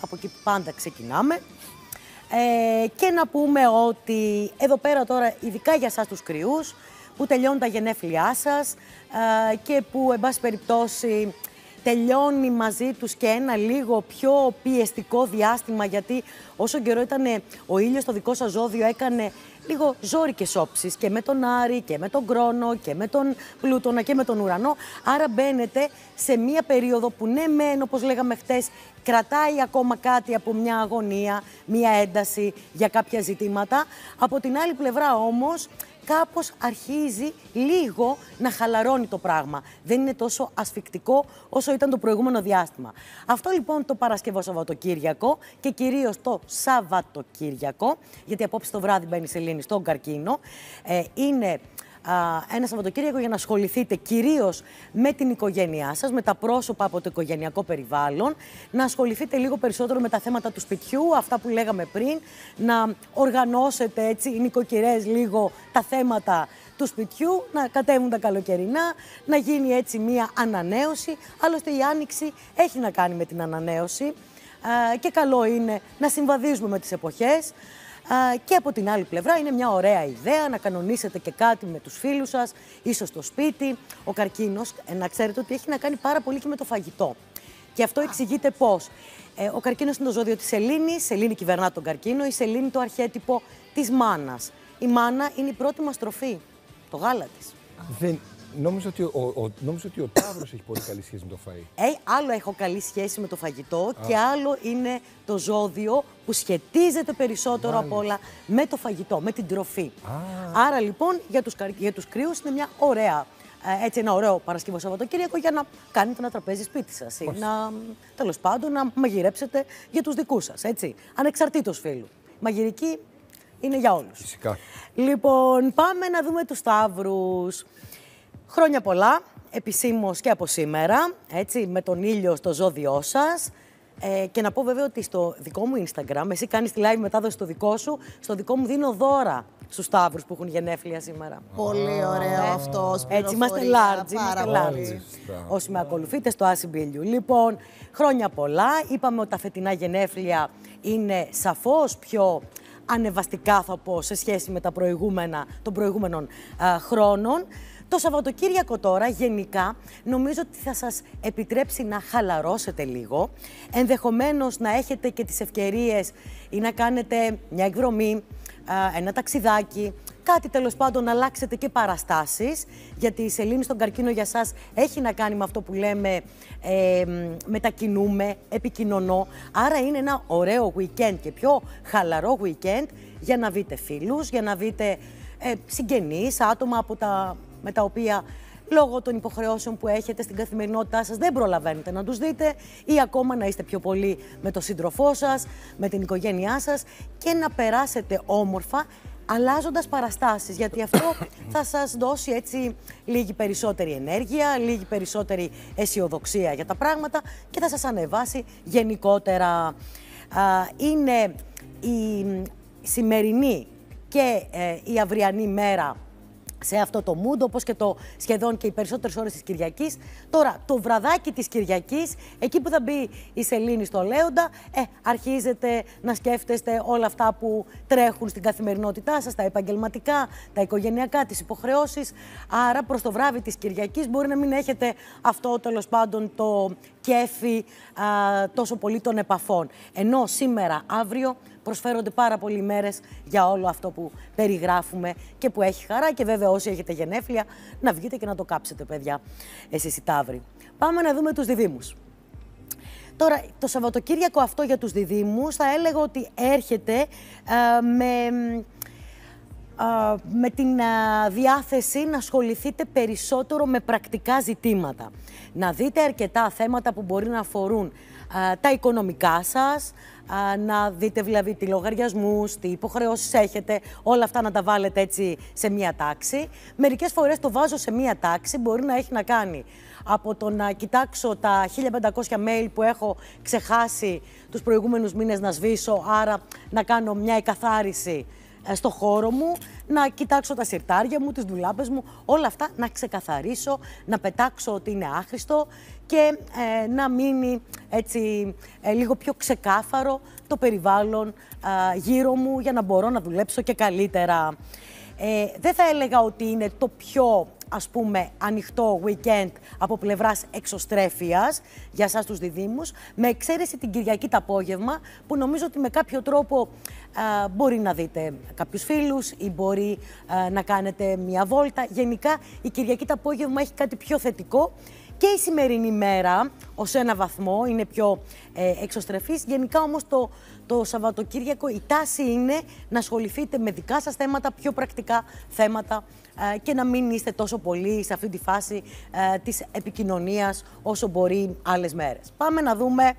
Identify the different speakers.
Speaker 1: από εκεί πάντα ξεκινάμε. Ε, και να πούμε ότι εδώ πέρα τώρα, ειδικά για σας τους κρυούς, που τελειώνουν τα γενέθλιά σας ε, και που, εν πάση περιπτώσει, τελειώνει μαζί τους και ένα λίγο πιο πιεστικό διάστημα γιατί όσο καιρό ήταν ο ήλιος στο δικό σας ζώδιο έκανε λίγο ζόρικες όψεις και με τον Άρη και με τον Κρόνο και με τον Πλούτονα και με τον Ουρανό. Άρα μπαίνετε σε μία περίοδο που ναι μεν όπως λέγαμε χτες κρατάει ακόμα κάτι από μια αγωνία, μια ένταση για κάποια ζητήματα. Από την άλλη πλευρά όμως κάπως αρχίζει λίγο να χαλαρώνει το πράγμα. Δεν είναι τόσο ασφικτικό όσο ήταν το προηγούμενο διάστημα. Αυτό λοιπόν το Παρασκευό Σαββατοκύριακο και κυρίως το Σαββατοκύριακο, γιατί απόψε το βράδυ μπαίνει η σελήνη στον καρκίνο, ε, είναι ένα Σαββατοκύριακο για να ασχοληθείτε κυρίως με την οικογένειά σας, με τα πρόσωπα από το οικογενειακό περιβάλλον, να ασχοληθείτε λίγο περισσότερο με τα θέματα του σπιτιού, αυτά που λέγαμε πριν, να οργανώσετε έτσι οι νοικοκυρές λίγο τα θέματα του σπιτιού, να κατέβουν τα καλοκαιρινά, να γίνει έτσι μία ανανέωση. Άλλωστε η άνοιξη έχει να κάνει με την ανανέωση και καλό είναι να συμβαδίζουμε με τις εποχές και από την άλλη πλευρά είναι μια ωραία ιδέα να κανονίσετε και κάτι με τους φίλους σας, ίσως στο σπίτι. Ο καρκίνος, ε, να ξέρετε ότι έχει να κάνει πάρα πολύ και με το φαγητό. Και αυτό εξηγείται πώς. Ε, ο καρκίνος είναι το ζώδιο της Σελήνης, η σελήνη κυβερνά τον καρκίνο, η σελήνη το αρχέτυπο της μάνας. Η μάνα είναι η πρώτη μας τροφή, το γάλα της. Νόμιζα ότι ο, ο, ότι ο Ταύρος έχει πολύ καλή σχέση με το φαΐ. Ε, άλλο έχω καλή σχέση με το φαγητό και άλλο είναι το ζώδιο που σχετίζεται περισσότερο από όλα με το φαγητό, με την τροφή. Άρα λοιπόν για τους, για τους κρύους είναι μια ωραία ε, έτσι ένα ωραίο Παρασκευό Σαββατοκύριακο για να κάνετε ένα τραπέζι σπίτι σας ή να τέλος πάντων να μαγειρέψετε για τους δικούς σας. Έτσι. Ανεξαρτήτως φίλου. Μαγειρική είναι για όλους. Φυσικά. Λοιπόν, πάμε να δούμε τους Σταύρου. Χρόνια πολλά, επισήμως και από σήμερα, έτσι, με τον ήλιο στο ζώδιό σας. Ε, και να πω βέβαια ότι στο δικό μου Instagram, εσύ κάνεις τη live μετάδοση στο δικό σου, στο δικό μου δίνω δώρα στους Σταύρους που έχουν γενέφλια σήμερα. Πολύ ωραίο ναι. αυτό. Έτσι είμαστε large. Είμαστε large. Όσοι με ακολουθείτε στο Ασυμπίλιου. Λοιπόν, χρόνια πολλά. Είπαμε ότι τα φετινά γενέφλια είναι σαφώς πιο ανεβαστικά, θα πω, σε σχέση με τα προηγούμενα των προηγούμενων χρόνων. Το Σαββατοκύριακο τώρα γενικά νομίζω ότι θα σας επιτρέψει να χαλαρώσετε λίγο, ενδεχομένως να έχετε και τις ευκαιρίες ή να κάνετε μια εκδρομή, ένα ταξιδάκι, κάτι τέλος πάντων να αλλάξετε και παραστάσεις, γιατί η σελήνη στον καρκίνο για σας έχει να κάνει με αυτό που λέμε μετακινούμε, επικοινωνώ, άρα είναι ένα ωραίο weekend και πιο χαλαρό weekend για να δείτε φίλους, για να δείτε ε, συγγενείς, άτομα από τα με τα οποία λόγω των υποχρεώσεων που έχετε στην καθημερινότητά σας δεν προλαβαίνετε να τους δείτε ή ακόμα να είστε πιο πολύ με τον σύντροφό σας, με την οικογένειά σας και να περάσετε όμορφα αλλάζοντας παραστάσεις, γιατί αυτό θα σας δώσει έτσι λίγη περισσότερη ενέργεια, λίγη περισσότερη αισιοδοξία για τα πράγματα και θα σας ανεβάσει γενικότερα. Είναι η σημερινή και ε, η αυριανή μέρα σε αυτό το mood, όπως και το σχεδόν και οι περισσότερες ώρες της Κυριακής. Τώρα, το βραδάκι της Κυριακής, εκεί που θα μπει η Σελήνη στο Λέοντα, ε, αρχίζετε να σκέφτεστε όλα αυτά που τρέχουν στην καθημερινότητά σας, τα επαγγελματικά, τα οικογενειακά, τις υποχρεώσεις. Άρα, προς το βράδυ της Κυριακής μπορεί να μην έχετε αυτό τέλος πάντων το κέφι τόσο πολύ των επαφών. Ενώ σήμερα, αύριο, προσφέρονται πάρα πολλοί μέρες για όλο αυτό που περιγράφουμε και που έχει χαρά και βέβαια όσοι έχετε γενέφλια να βγείτε και να το κάψετε παιδιά εσείς οι ταύροι. Πάμε να δούμε τους διδήμους. Τώρα, το Σαββατοκύριακο αυτό για τους διδήμους θα έλεγα ότι έρχεται με με την διάθεση να ασχοληθείτε περισσότερο με πρακτικά ζητήματα. Να δείτε αρκετά θέματα που μπορεί να αφορούν τα οικονομικά σας, να δείτε δηλαδή τι λογαριασμούς, τι υποχρεώσεις έχετε, όλα αυτά να τα βάλετε έτσι σε μία τάξη. Μερικές φορές το βάζω σε μία τάξη, μπορεί να έχει να κάνει από το να κοιτάξω τα 1500 mail που έχω ξεχάσει τους προηγούμενους μήνες να σβήσω, άρα να κάνω μια εκαθάριση ε, στο χώρο μου, να κοιτάξω τα σιρτάρια μου, τις δουλάπες μου, όλα αυτά να ξεκαθαρίσω, να πετάξω ότι είναι άχρηστο και ε, να μείνει έτσι ε, λίγο πιο ξεκάθαρο το περιβάλλον γύρω μου για να μπορώ να δουλέψω και καλύτερα. Ε, δεν θα έλεγα ότι είναι το πιο ας πούμε, ανοιχτό weekend από πλευράς εξωστρέφειας για σας τους διδήμους, με εξαίρεση την Κυριακή το απόγευμα, που νομίζω ότι με κάποιο τρόπο μπορεί να δείτε κάποιους φίλους ή μπορεί να κάνετε μια βόλτα. Γενικά, η Κυριακή το απόγευμα έχει κάτι πιο θετικό και η σημερινή μέρα ως ένα βαθμό είναι πιο ε, Γενικά όμως το, το Σαββατοκύριακο η τάση είναι να ασχοληθείτε με δικά σας θέματα, πιο πρακτικά θέματα ε, και να μην είστε τόσο πολύ σε αυτή τη φάση ε, της επικοινωνίας όσο μπορεί άλλες μέρες. Πάμε να δούμε.